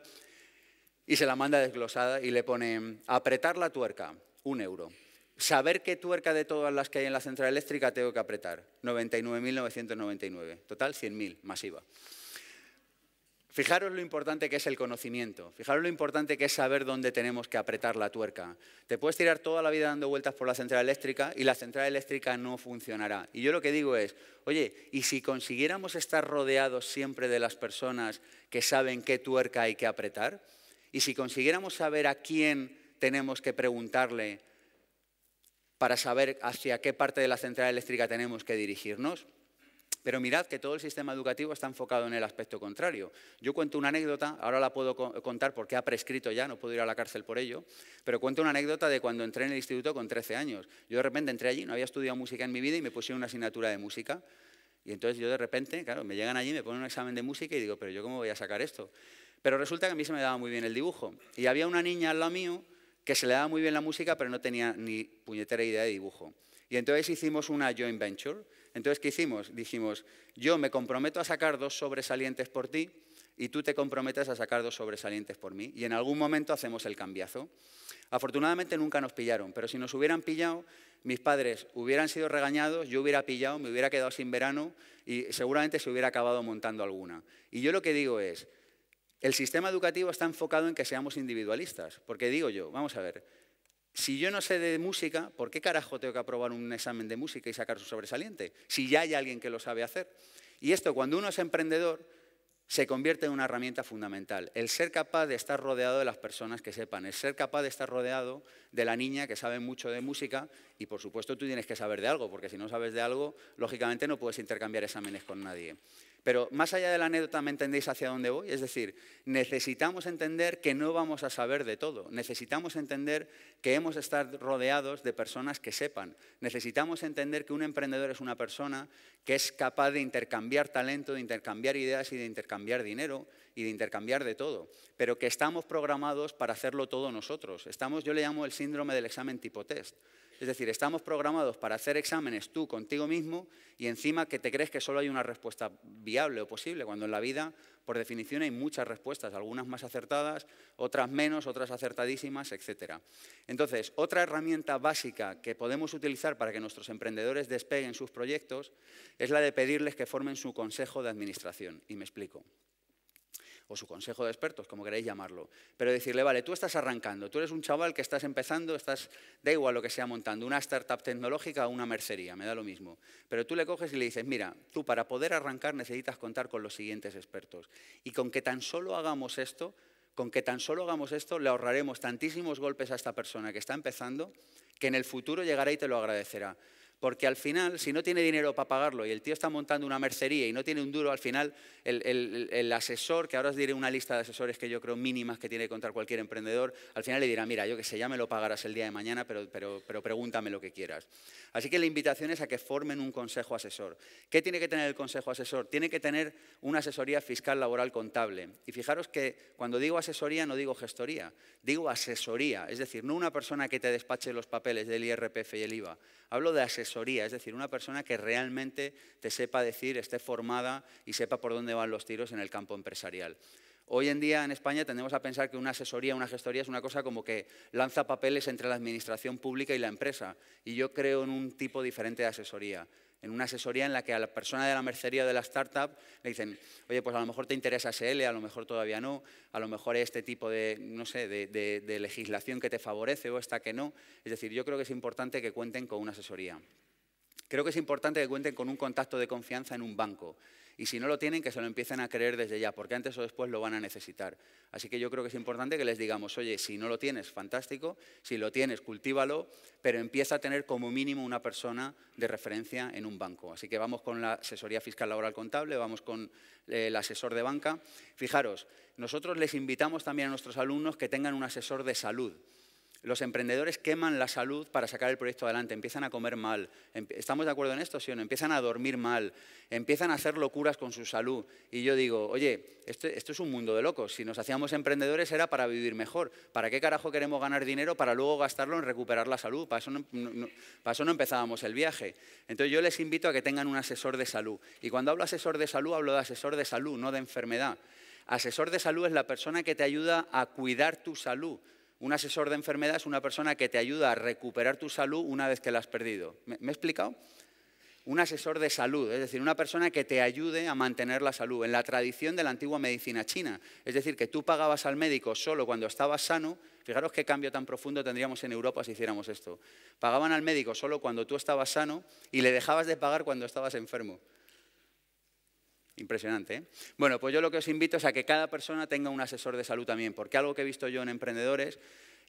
y se la manda desglosada y le pone, apretar la tuerca, un euro. Saber qué tuerca de todas las que hay en la central eléctrica tengo que apretar, 99.999. Total, 100.000, masiva. Fijaros lo importante que es el conocimiento, fijaros lo importante que es saber dónde tenemos que apretar la tuerca. Te puedes tirar toda la vida dando vueltas por la central eléctrica y la central eléctrica no funcionará. Y yo lo que digo es, oye, ¿y si consiguiéramos estar rodeados siempre de las personas que saben qué tuerca hay que apretar? ¿Y si consiguiéramos saber a quién tenemos que preguntarle para saber hacia qué parte de la central eléctrica tenemos que dirigirnos? Pero mirad que todo el sistema educativo está enfocado en el aspecto contrario. Yo cuento una anécdota, ahora la puedo contar porque ha prescrito ya, no puedo ir a la cárcel por ello, pero cuento una anécdota de cuando entré en el instituto con 13 años. Yo de repente entré allí, no había estudiado música en mi vida y me pusieron una asignatura de música. Y entonces yo de repente, claro, me llegan allí, me ponen un examen de música y digo, pero yo cómo voy a sacar esto. Pero resulta que a mí se me daba muy bien el dibujo. Y había una niña al la mío que se le daba muy bien la música, pero no tenía ni puñetera idea de dibujo. Y entonces hicimos una joint venture entonces, ¿qué hicimos? Dijimos, yo me comprometo a sacar dos sobresalientes por ti y tú te comprometes a sacar dos sobresalientes por mí. Y en algún momento hacemos el cambiazo. Afortunadamente nunca nos pillaron, pero si nos hubieran pillado, mis padres hubieran sido regañados, yo hubiera pillado, me hubiera quedado sin verano y seguramente se hubiera acabado montando alguna. Y yo lo que digo es, el sistema educativo está enfocado en que seamos individualistas, porque digo yo, vamos a ver, si yo no sé de música, ¿por qué carajo tengo que aprobar un examen de música y sacar su sobresaliente? Si ya hay alguien que lo sabe hacer. Y esto, cuando uno es emprendedor, se convierte en una herramienta fundamental. El ser capaz de estar rodeado de las personas que sepan, el ser capaz de estar rodeado de la niña que sabe mucho de música y por supuesto tú tienes que saber de algo, porque si no sabes de algo, lógicamente no puedes intercambiar exámenes con nadie. Pero más allá de la anécdota, ¿me entendéis hacia dónde voy? Es decir, necesitamos entender que no vamos a saber de todo. Necesitamos entender que hemos de estar rodeados de personas que sepan. Necesitamos entender que un emprendedor es una persona que es capaz de intercambiar talento, de intercambiar ideas y de intercambiar dinero y de intercambiar de todo. Pero que estamos programados para hacerlo todo nosotros. Estamos, yo le llamo el síndrome del examen tipo test. Es decir, estamos programados para hacer exámenes tú contigo mismo y encima que te crees que solo hay una respuesta viable o posible, cuando en la vida, por definición, hay muchas respuestas, algunas más acertadas, otras menos, otras acertadísimas, etc. Entonces, otra herramienta básica que podemos utilizar para que nuestros emprendedores despeguen sus proyectos es la de pedirles que formen su consejo de administración. Y me explico o su consejo de expertos, como queréis llamarlo, pero decirle, vale, tú estás arrancando, tú eres un chaval que estás empezando, estás, da igual lo que sea montando, una startup tecnológica o una mercería, me da lo mismo, pero tú le coges y le dices, mira, tú para poder arrancar necesitas contar con los siguientes expertos y con que tan solo hagamos esto, con que tan solo hagamos esto, le ahorraremos tantísimos golpes a esta persona que está empezando, que en el futuro llegará y te lo agradecerá. Porque al final, si no tiene dinero para pagarlo y el tío está montando una mercería y no tiene un duro, al final el, asesor, que ahora os diré una lista de asesores que yo creo mínimas que tiene que contar cualquier emprendedor, al final le dirá, mira, yo que sé, ya me lo pagarás el día de mañana, pero, pero, pero pregúntame lo que quieras. Así que la invitación es a que formen un consejo asesor. ¿Qué tiene que tener el consejo asesor? Tiene que tener una asesoría fiscal, laboral, contable. Y fijaros que cuando digo asesoría no digo gestoría, digo asesoría. Es decir, no una persona que te despache los papeles del IRPF y el IVA. Hablo de asesoría es decir, una persona que realmente te sepa decir, esté formada y sepa por dónde van los tiros en el campo empresarial. Hoy en día en España tendemos a pensar que una asesoría, una gestoría es una cosa como que lanza papeles entre la administración pública y la empresa. Y yo creo en un tipo diferente de asesoría en una asesoría en la que a la persona de la mercería de la startup le dicen, oye, pues a lo mejor te interesa SL, a lo mejor todavía no, a lo mejor este tipo de, sé, de, de legislación que te favorece o esta que no. Es decir, yo creo que es importante que cuenten con una asesoría. Creo que es importante que cuenten con un contacto de confianza en un banco. Y si no lo tienen, que se lo empiecen a creer desde ya, porque antes o después lo van a necesitar. Así que yo creo que es importante que les digamos, oye, si no lo tienes, fantástico, si lo tienes, cultívalo, pero empieza a tener como mínimo una persona de referencia en un banco. Así que vamos con la asesoría fiscal laboral contable, vamos con eh, el asesor de banca. Fijaros, nosotros les invitamos también a nuestros alumnos que tengan un asesor de salud. Los emprendedores queman la salud para sacar el proyecto adelante, empiezan a comer mal. Em, ¿Estamos de acuerdo en esto, sí o no? Empiezan a dormir mal, empiezan a hacer locuras con su salud. Y yo digo, oye, este, esto, es un mundo de locos. Si nos hacíamos emprendedores era para vivir mejor. ¿Para qué carajo queremos ganar dinero para luego gastarlo en recuperar la salud? Para eso no, para eso no empezábamos el viaje. Entonces yo les invito a que tengan un asesor de salud. Y cuando hablo asesor de salud, hablo de asesor de salud, no de enfermedad. Asesor de salud es la persona que te ayuda a cuidar tu salud un asesor de enfermedad es una persona que te ayuda a recuperar tu salud una vez que la has perdido. ¿Me, he explicado? Un asesor de salud, es decir, una persona que te ayude a mantener la salud, en la tradición de la antigua medicina china. Es decir, que tú pagabas al médico solo cuando estabas sano. Fijaros qué cambio tan profundo tendríamos en Europa si hiciéramos esto. Pagaban al médico solo cuando tú estabas sano y le dejabas de pagar cuando estabas enfermo. Impresionante. ¿eh? Bueno, pues yo lo que os invito es a que cada persona tenga un asesor de salud también, porque algo que he visto yo en emprendedores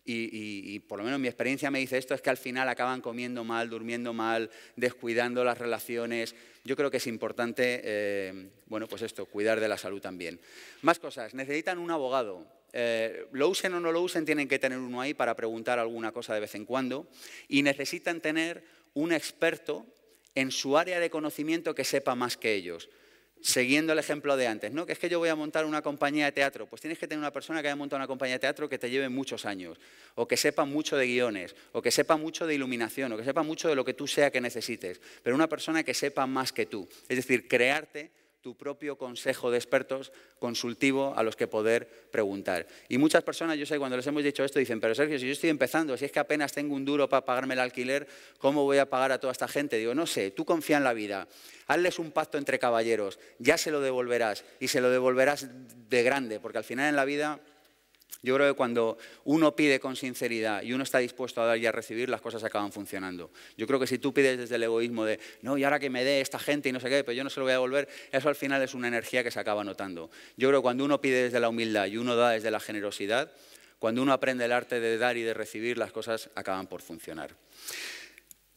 y, por lo menos mi experiencia me dice esto, es que al final acaban comiendo mal, durmiendo mal, descuidando las relaciones. Yo creo que es importante, eh, bueno, pues esto, cuidar de la salud también. Más cosas, necesitan un abogado. Eh, lo usen o no lo usen, tienen que tener uno ahí para preguntar alguna cosa de vez en cuando. Y necesitan tener un experto en su área de conocimiento que sepa más que ellos siguiendo el ejemplo de antes, ¿no? Que es que yo voy a montar una compañía de teatro. Pues tienes que tener una persona que haya montado una compañía de teatro que te lleve muchos años, o que sepa mucho de guiones, o que sepa mucho de iluminación, o que sepa mucho de lo que tú sea que necesites, pero una persona que sepa más que tú. Es decir, crearte tu propio consejo de expertos consultivo a los que poder preguntar. Y muchas personas, yo sé, cuando les hemos dicho esto, dicen, pero Sergio, si yo estoy empezando, si es que apenas tengo un duro para pagarme el alquiler, ¿cómo voy a pagar a toda esta gente? Digo, no sé, tú confía en la vida, hazles un pacto entre caballeros, ya se lo devolverás y se lo devolverás de grande, porque al final en la vida yo creo que cuando uno pide con sinceridad y uno está dispuesto a dar y a recibir, las cosas acaban funcionando. Yo creo que si tú pides desde el egoísmo de, no, y ahora que me dé esta gente y no sé qué, pero yo no se lo voy a devolver, eso al final es una energía que se acaba notando. Yo creo que cuando uno pide desde la humildad y uno da desde la generosidad, cuando uno aprende el arte de dar y de recibir, las cosas acaban por funcionar.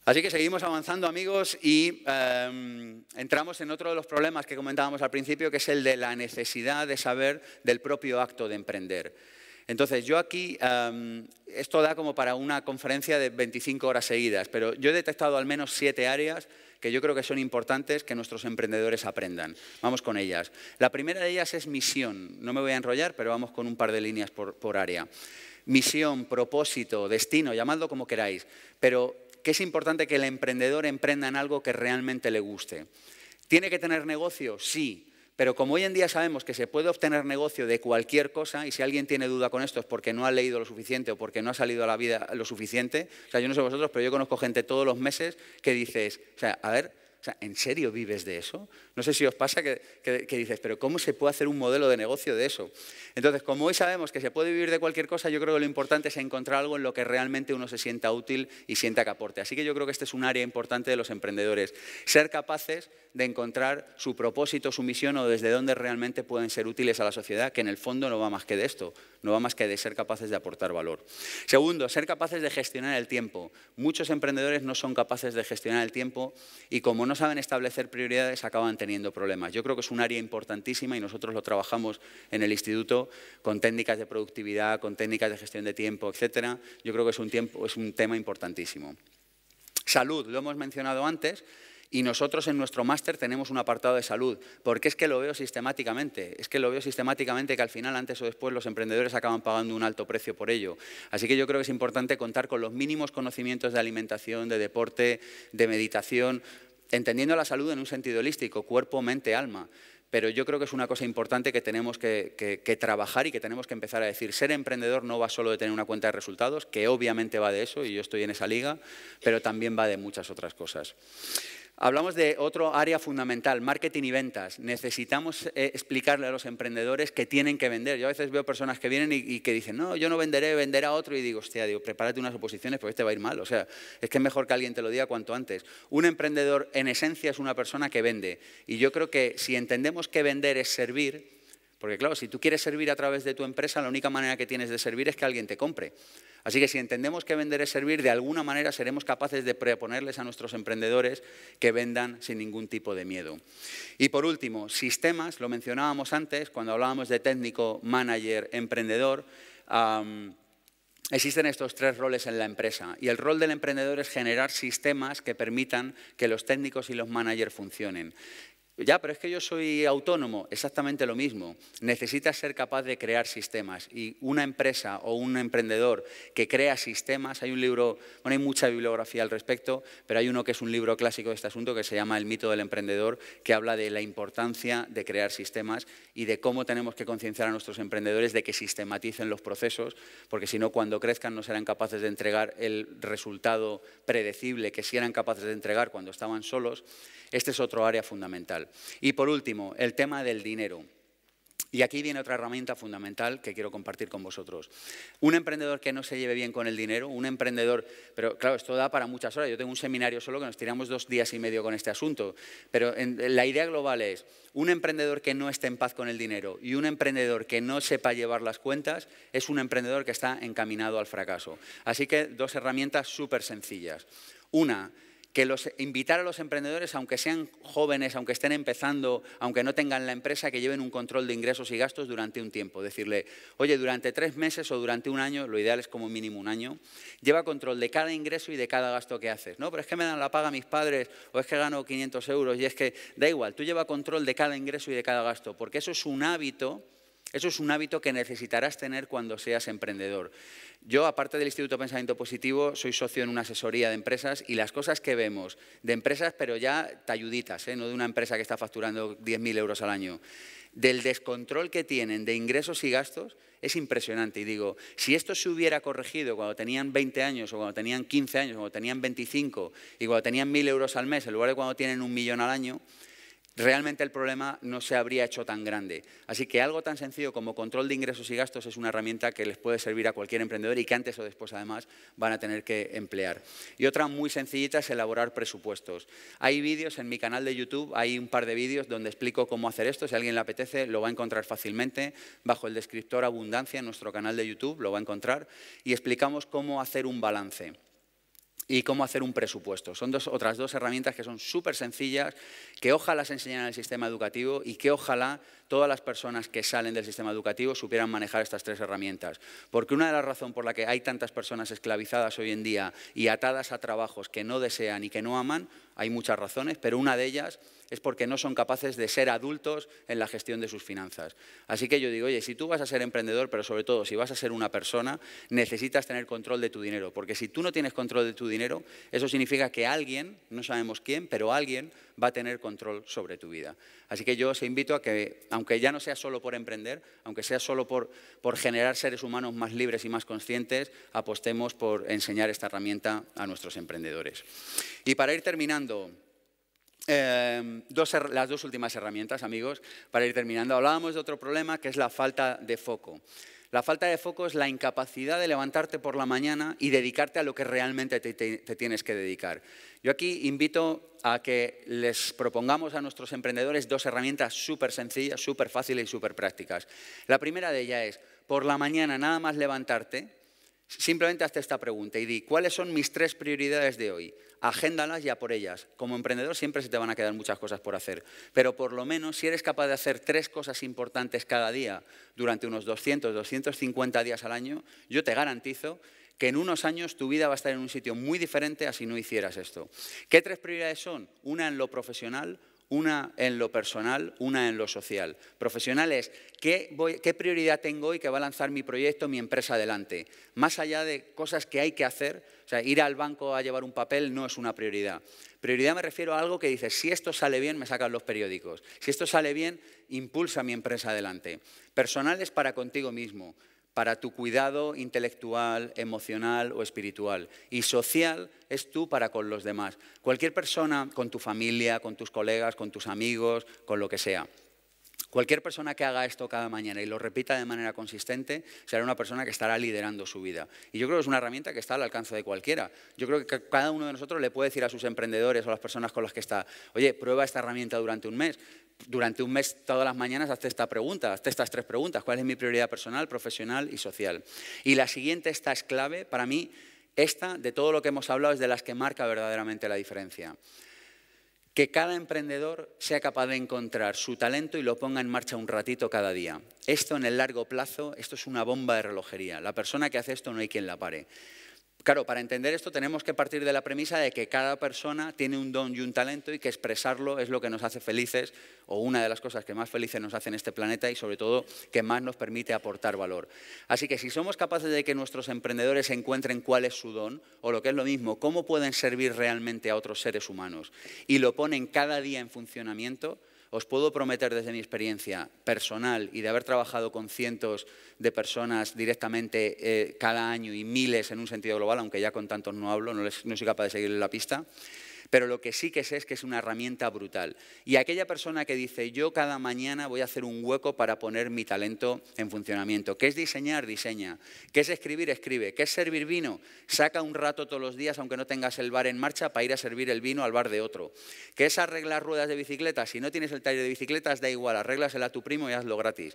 Así que seguimos avanzando amigos y em, entramos en otro de los problemas que comentábamos al principio, que es el de la necesidad de saber del propio acto de emprender. Entonces, yo aquí, esto da como para una conferencia de 25 horas seguidas, pero yo he detectado al menos siete áreas que yo creo que son importantes que nuestros emprendedores aprendan. Vamos con ellas. La primera de ellas es misión. No me voy a enrollar, pero vamos con un par de líneas por, por área. Misión, propósito, destino, llamadlo como queráis, pero que es importante que el emprendedor emprenda en algo que realmente le guste. ¿Tiene que tener negocio? Sí. Pero como hoy en día sabemos que se puede obtener negocio de cualquier cosa, y si alguien tiene duda con esto es porque no ha leído lo suficiente o porque no ha salido a la vida lo suficiente, o sea, yo no sé vosotros, pero yo conozco gente todos los meses que dices, o sea, a ver, sea, ¿en serio vives de eso? No sé si os pasa que, que, dices, pero ¿cómo se puede hacer un modelo de negocio de eso? Entonces, como hoy sabemos que se puede vivir de cualquier cosa, yo creo que lo importante es encontrar algo en lo que realmente uno se sienta útil y sienta que aporte. Así que yo creo que este es un área importante de los emprendedores, ser capaces de encontrar su propósito, su misión o desde dónde realmente pueden ser útiles a la sociedad, que en el fondo no va más que de esto, no va más que de ser capaces de aportar valor. Segundo, ser capaces de gestionar el tiempo. Muchos emprendedores no son capaces de gestionar el tiempo y como no saben establecer prioridades acaban teniendo problemas. Yo creo que es un área importantísima y nosotros lo trabajamos en el instituto con técnicas de productividad, con técnicas de gestión de tiempo, etcétera. Yo creo que es un, tiempo, es un tema importantísimo. Salud, lo hemos mencionado antes, y nosotros en nuestro máster tenemos un apartado de salud, porque es que lo veo sistemáticamente, es que lo veo sistemáticamente que al final, antes o después, los emprendedores acaban pagando un alto precio por ello. Así que yo creo que es importante contar con los mínimos conocimientos de alimentación, de deporte, de meditación, entendiendo la salud en un sentido holístico, cuerpo, mente, alma. Pero yo creo que es una cosa importante que tenemos que, trabajar y que tenemos que empezar a decir, ser emprendedor no va solo de tener una cuenta de resultados, que obviamente va de eso, y yo estoy en esa liga, pero también va de muchas otras cosas. Hablamos de otro área fundamental, marketing y ventas. Necesitamos eh, explicarle a los emprendedores que tienen que vender. Yo a veces veo personas que vienen y, que dicen, no, yo no venderé, venderá otro. Y digo, hostia, digo, prepárate unas oposiciones porque este va a ir mal. O sea, es que es mejor que alguien te lo diga cuanto antes. Un emprendedor, en esencia, es una persona que vende. Y yo creo que si entendemos que vender es servir, porque claro, si tú quieres servir a través de tu empresa, la única manera que tienes de servir es que alguien te compre. Así que si entendemos que vender es servir, de alguna manera seremos capaces de preponerles a nuestros emprendedores que vendan sin ningún tipo de miedo. Y por último, sistemas, lo mencionábamos antes cuando hablábamos de técnico, manager, emprendedor. Existen estos tres roles en la empresa y el rol del emprendedor es generar sistemas que permitan que los técnicos y los managers funcionen. Ya, pero es que yo soy autónomo, exactamente lo mismo. Necesitas ser capaz de crear sistemas. Y una empresa o un emprendedor que crea sistemas, hay un libro, bueno, hay mucha bibliografía al respecto, pero hay uno que es un libro clásico de este asunto que se llama El mito del emprendedor, que habla de la importancia de crear sistemas y de cómo tenemos que concienciar a nuestros emprendedores de que sistematicen los procesos, porque si no, cuando crezcan no serán capaces de entregar el resultado predecible que sí eran capaces de entregar cuando estaban solos. Este es otro área fundamental. Y por último, el tema del dinero. Y aquí viene otra herramienta fundamental que quiero compartir con vosotros. Un emprendedor que no se lleve bien con el dinero, un emprendedor, pero claro, esto da para muchas horas. Yo tengo un seminario solo que nos tiramos dos días y medio con este asunto. Pero la idea global es, un emprendedor que no esté en paz con el dinero y un emprendedor que no sepa llevar las cuentas es un emprendedor que está encaminado al fracaso. Así que dos herramientas súper sencillas. Una, que los, invitar a los emprendedores, aunque sean jóvenes, aunque estén empezando, aunque no tengan la empresa, que lleven un control de ingresos y gastos durante un tiempo. Decirle, oye, durante tres meses o durante un año, lo ideal es como mínimo un año, lleva control de cada ingreso y de cada gasto que haces. No, pero es que me dan la paga mis padres o es que gano 500 euros y es que da igual, tú lleva control de cada ingreso y de cada gasto, porque eso es un hábito. Eso es un hábito que necesitarás tener cuando seas emprendedor. Yo, aparte del Instituto de Pensamiento Positivo, soy socio en una asesoría de empresas y las cosas que vemos de empresas, pero ya talluditas, ¿eh? no de una empresa que está facturando 10.000 euros al año, del descontrol que tienen de ingresos y gastos, es impresionante. Y digo, si esto se hubiera corregido cuando tenían 20 años o cuando tenían 15 años o cuando tenían 25 y cuando tenían 1.000 euros al mes en lugar de cuando tienen un millón al año, realmente el problema no se habría hecho tan grande. Así que algo tan sencillo como control de ingresos y gastos es una herramienta que les puede servir a cualquier emprendedor y que antes o después además van a tener que emplear. Y otra muy sencillita es elaborar presupuestos. Hay vídeos en mi canal de YouTube, hay un par de vídeos donde explico cómo hacer esto. Si a alguien le apetece, lo va a encontrar fácilmente bajo el descriptor Abundancia en nuestro canal de YouTube, lo va a encontrar. Y explicamos cómo hacer un balance y cómo hacer un presupuesto. Son otras dos herramientas que son súper sencillas, que ojalá se enseñaran en el sistema educativo y que ojalá todas las personas que salen del sistema educativo supieran manejar estas tres herramientas. Porque una de las razones por la que hay tantas personas esclavizadas hoy en día y atadas a trabajos que no desean y que no aman hay muchas razones, pero una de ellas es porque no son capaces de ser adultos en la gestión de sus finanzas. Así que yo digo, oye, si tú vas a ser emprendedor, pero sobre todo si vas a ser una persona, necesitas tener control de tu dinero, porque si tú no tienes control de tu dinero, eso significa que alguien, no sabemos quién, pero alguien va a tener control sobre tu vida. Así que yo os invito a que, aunque ya no sea solo por emprender, aunque sea solo por, por generar seres humanos más libres y más conscientes, apostemos por enseñar esta herramienta a nuestros emprendedores. Y para ir terminando, em, dos, las dos últimas herramientas, amigos, para ir terminando. Hablábamos de otro problema que es la falta de foco. La falta de foco es la incapacidad de levantarte por la mañana y dedicarte a lo que realmente te, tienes que dedicar. Yo aquí invito a que les propongamos a nuestros emprendedores dos herramientas súper sencillas, súper fáciles y súper prácticas. La primera de ellas es, por la mañana nada más levantarte, Simplemente hazte esta pregunta y di, ¿cuáles son mis tres prioridades de hoy? Agéndalas ya por ellas. Como emprendedor siempre se te van a quedar muchas cosas por hacer, pero por lo menos si eres capaz de hacer tres cosas importantes cada día durante unos 200, 250 días al año, yo te garantizo que en unos años tu vida va a estar en un sitio muy diferente a si no hicieras esto. ¿Qué tres prioridades son? Una en lo profesional, una en lo personal, una en lo social. Profesionales, ¿qué, ¿qué prioridad tengo hoy que va a lanzar mi proyecto, mi empresa adelante? Más allá de cosas que hay que hacer, o sea, ir al banco a llevar un papel no es una prioridad. Prioridad me refiero a algo que dices, si esto sale bien, me sacan los periódicos. Si esto sale bien, impulsa mi empresa adelante. Personal es para contigo mismo para tu cuidado intelectual, emocional o espiritual. Y social es tú para con los demás. Cualquier persona, con tu familia, con tus colegas, con tus amigos, con lo que sea. Cualquier persona que haga esto cada mañana y lo repita de manera consistente será una persona que estará liderando su vida. Y yo creo que es una herramienta que está al alcance de cualquiera. Yo creo que cada uno de nosotros le puede decir a sus emprendedores o a las personas con las que está, oye, prueba esta herramienta durante un mes. Durante un mes, todas las mañanas, hazte esta pregunta, hazte estas tres preguntas. ¿Cuál es mi prioridad personal, profesional y social? Y la siguiente, esta es clave para mí. Esta, de todo lo que hemos hablado, es de las que marca verdaderamente la diferencia que cada emprendedor sea capaz de encontrar su talento y lo ponga en marcha un ratito cada día. Esto en el largo plazo, esto es una bomba de relojería. La persona que hace esto no hay quien la pare. Claro, para entender esto tenemos que partir de la premisa de que cada persona tiene un don y un talento y que expresarlo es lo que nos hace felices o una de las cosas que más felices nos hace en este planeta y sobre todo que más nos permite aportar valor. Así que si somos capaces de que nuestros emprendedores encuentren cuál es su don o lo que es lo mismo, cómo pueden servir realmente a otros seres humanos y lo ponen cada día en funcionamiento, os puedo prometer desde mi experiencia personal y de haber trabajado con cientos de personas directamente eh, cada año y miles en un sentido global, aunque ya con tantos no hablo, no, no soy capaz de seguir la pista, pero lo que sí que sé es que es una herramienta brutal. Y aquella persona que dice, yo cada mañana voy a hacer un hueco para poner mi talento en funcionamiento, que es diseñar, diseña, que es escribir, escribe, que es servir vino, saca un rato todos los días, aunque no tengas el bar en marcha, para ir a servir el vino al bar de otro, que es arreglar ruedas de bicicleta, si no tienes el taller de bicicletas, da igual, arréglasela a tu primo y hazlo gratis.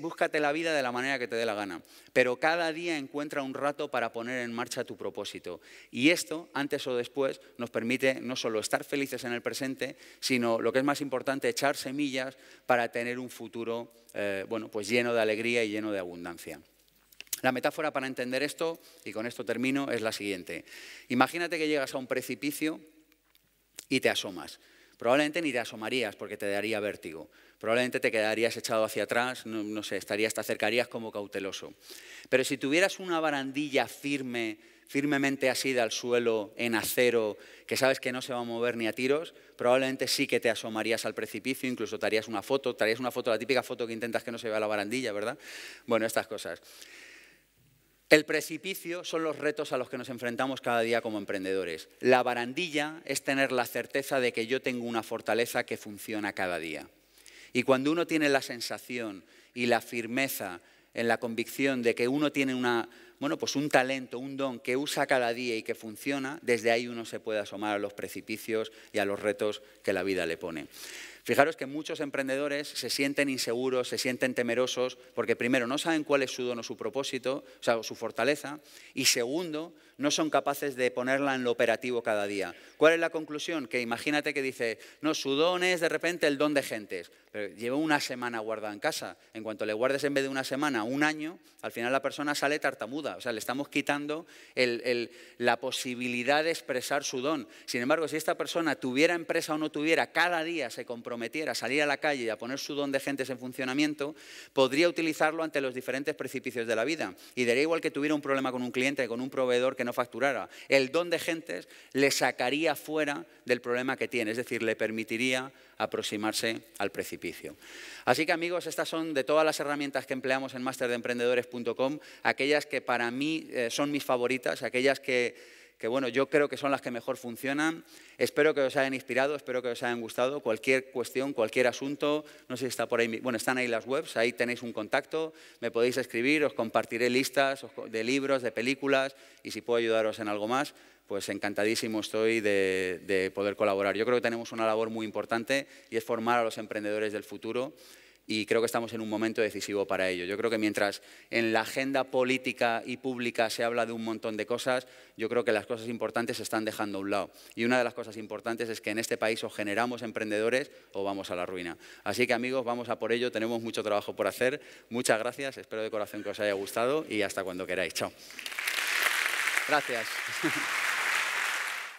Búscate la vida de la manera que te dé la gana, pero cada día encuentra un rato para poner en marcha tu propósito. Y esto, antes o después, nos permite no solo estar felices en el presente, sino lo que es más importante, echar semillas para tener un futuro eh, pues lleno de alegría y lleno de abundancia. La metáfora para entender esto, y con esto termino, es la siguiente. Imagínate que llegas a un precipicio y te asomas. Probablemente ni te asomarías porque te daría vértigo. Probablemente te quedarías echado hacia atrás, no, no sé, estarías, te acercarías como cauteloso. Pero si tuvieras una barandilla firme firmemente asida al suelo, en acero, que sabes que no se va a mover ni a tiros, probablemente sí que te asomarías al precipicio, incluso te una foto, una foto, la típica foto que intentas que no se vea la barandilla, ¿verdad? Bueno, estas cosas. El precipicio son los retos a los que nos enfrentamos cada día como emprendedores. La barandilla es tener la certeza de que yo tengo una fortaleza que funciona cada día. Y cuando uno tiene la sensación y la firmeza en la convicción de que uno tiene una bueno, pues un talento, un don que usa cada día y que funciona, desde ahí uno se puede asomar a los precipicios y a los retos que la vida le pone. Fijaros que muchos emprendedores se sienten inseguros, se sienten temerosos, porque primero no saben cuál es su don o su propósito, o sea, su fortaleza, y segundo, no son capaces de ponerla en lo operativo cada día. ¿Cuál es la conclusión? Que imagínate que dice, no, su don es de repente el don de gentes, pero lleva una semana guardada en casa. En cuanto le guardes en vez de una semana, un año, al final la persona sale tartamuda. O sea, le estamos quitando la posibilidad de expresar su don. Sin embargo, si esta persona tuviera empresa o no tuviera, cada día se comprometiera a salir a la calle y a poner su don de gentes en funcionamiento, podría utilizarlo ante los diferentes precipicios de la vida. Y daría igual que tuviera un problema con un cliente, con un proveedor que no facturara. El don de gentes le sacaría fuera del problema que tiene, es decir, le permitiría aproximarse al precipicio. Así que amigos, estas son de todas las herramientas que empleamos en masterdeemprendedores.com, aquellas que para mí eh, son mis favoritas, aquellas que que bueno, yo creo que son las que mejor funcionan. Espero que os hayan inspirado, espero que os hayan gustado. Cualquier cuestión, cualquier asunto, no sé si está por ahí, bueno, están ahí las webs, ahí tenéis un contacto, me podéis escribir, os compartiré listas de libros, de películas y si puedo ayudaros en algo más, pues encantadísimo estoy de, de poder colaborar. Yo creo que tenemos una labor muy importante y es formar a los emprendedores del futuro y creo que estamos en un momento decisivo para ello. Yo creo que mientras en la agenda política y pública se habla de un montón de cosas, yo creo que las cosas importantes se están dejando a un lado. Y una de las cosas importantes es que en este país o generamos emprendedores o vamos a la ruina. Así que amigos, vamos a por ello, tenemos mucho trabajo por hacer. Muchas gracias, espero de corazón que os haya gustado y hasta cuando queráis. Chao. Gracias. [laughs]